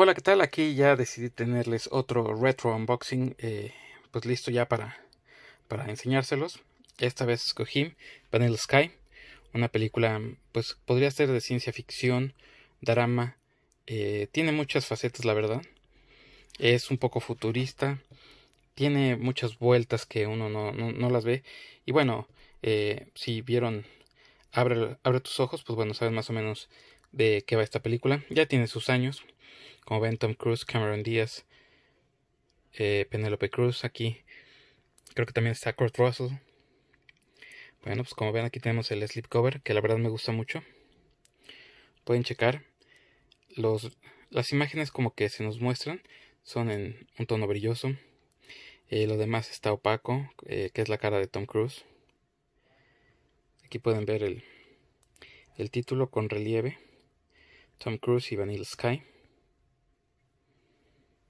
Hola, ¿qué tal? Aquí ya decidí tenerles otro retro unboxing, eh, pues listo ya para, para enseñárselos. Esta vez escogí Panel Sky, una película, pues podría ser de ciencia ficción, drama, eh, tiene muchas facetas, la verdad. Es un poco futurista, tiene muchas vueltas que uno no, las ve. Y bueno, eh, si vieron abre, abre tus ojos, pues bueno, sabes más o menos de qué va esta película. Ya tiene sus años. Como ven, Tom Cruise, Cameron Díaz, Penelope eh, Penélope Cruz aquí. Creo que también está Kurt Russell. Bueno, pues como ven aquí tenemos el slipcover, que la verdad me gusta mucho. Pueden checar. Los, las imágenes como que se nos muestran son en un tono brilloso. Eh, lo demás está opaco, eh, que es la cara de Tom Cruise. Aquí pueden ver el, el título con relieve. Tom Cruise y Vanilla Sky.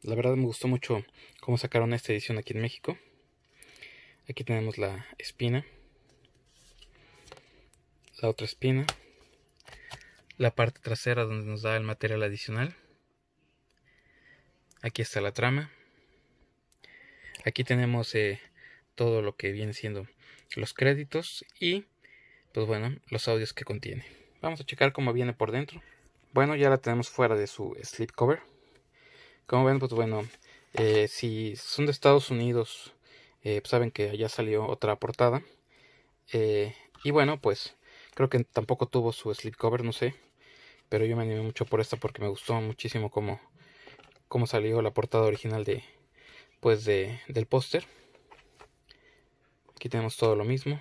La verdad me gustó mucho cómo sacaron esta edición aquí en México. Aquí tenemos la espina. La otra espina. La parte trasera donde nos da el material adicional. Aquí está la trama. Aquí tenemos eh, todo lo que viene siendo los créditos y pues bueno, los audios que contiene. Vamos a checar cómo viene por dentro. Bueno, ya la tenemos fuera de su slipcover cover. Como ven, pues bueno, eh, si son de Estados Unidos, eh, saben que ya salió otra portada. Eh, y bueno, pues creo que tampoco tuvo su slipcover, no sé. Pero yo me animé mucho por esta porque me gustó muchísimo cómo, salió la portada original de pues del póster. Aquí tenemos todo lo mismo.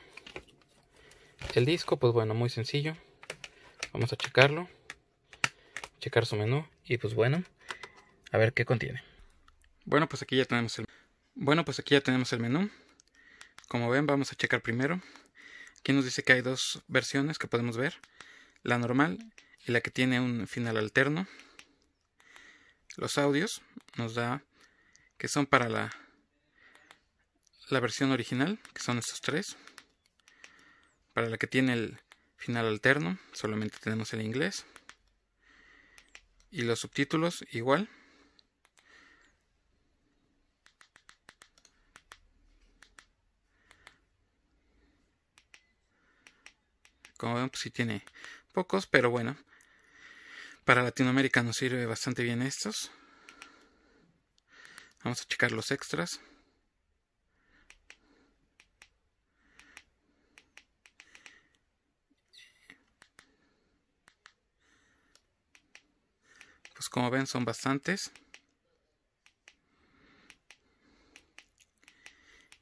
El disco, pues bueno, muy sencillo. Vamos a checarlo. Checar su menú. Y pues bueno, a ver qué contiene. Bueno, pues aquí ya tenemos el Bueno, pues aquí ya tenemos el menú. Como ven, vamos a checar primero. Aquí nos dice que hay dos versiones que podemos ver, la normal y la que tiene un final alterno. Los audios nos da que son para la la versión original, que son estos tres. Para la que tiene el final alterno, solamente tenemos el inglés. Y los subtítulos igual. Como ven, pues sí tiene pocos, pero bueno. Para Latinoamérica nos sirve bastante bien estos. Vamos a checar los extras. Pues como ven son bastantes.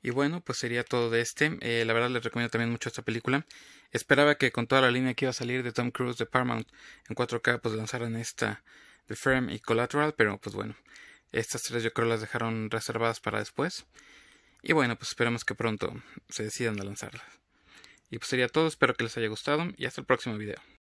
Y bueno, pues sería todo de este. Eh, la verdad les recomiendo también mucho esta película. Esperaba que con toda la línea que iba a salir de Tom Cruise de Paramount en 4K pues lanzaran esta The Firm y Collateral, pero pues bueno, estas tres yo creo las dejaron reservadas para después. Y bueno, pues esperemos que pronto se decidan a lanzarlas. Y pues sería todo, espero que les haya gustado y hasta el próximo video.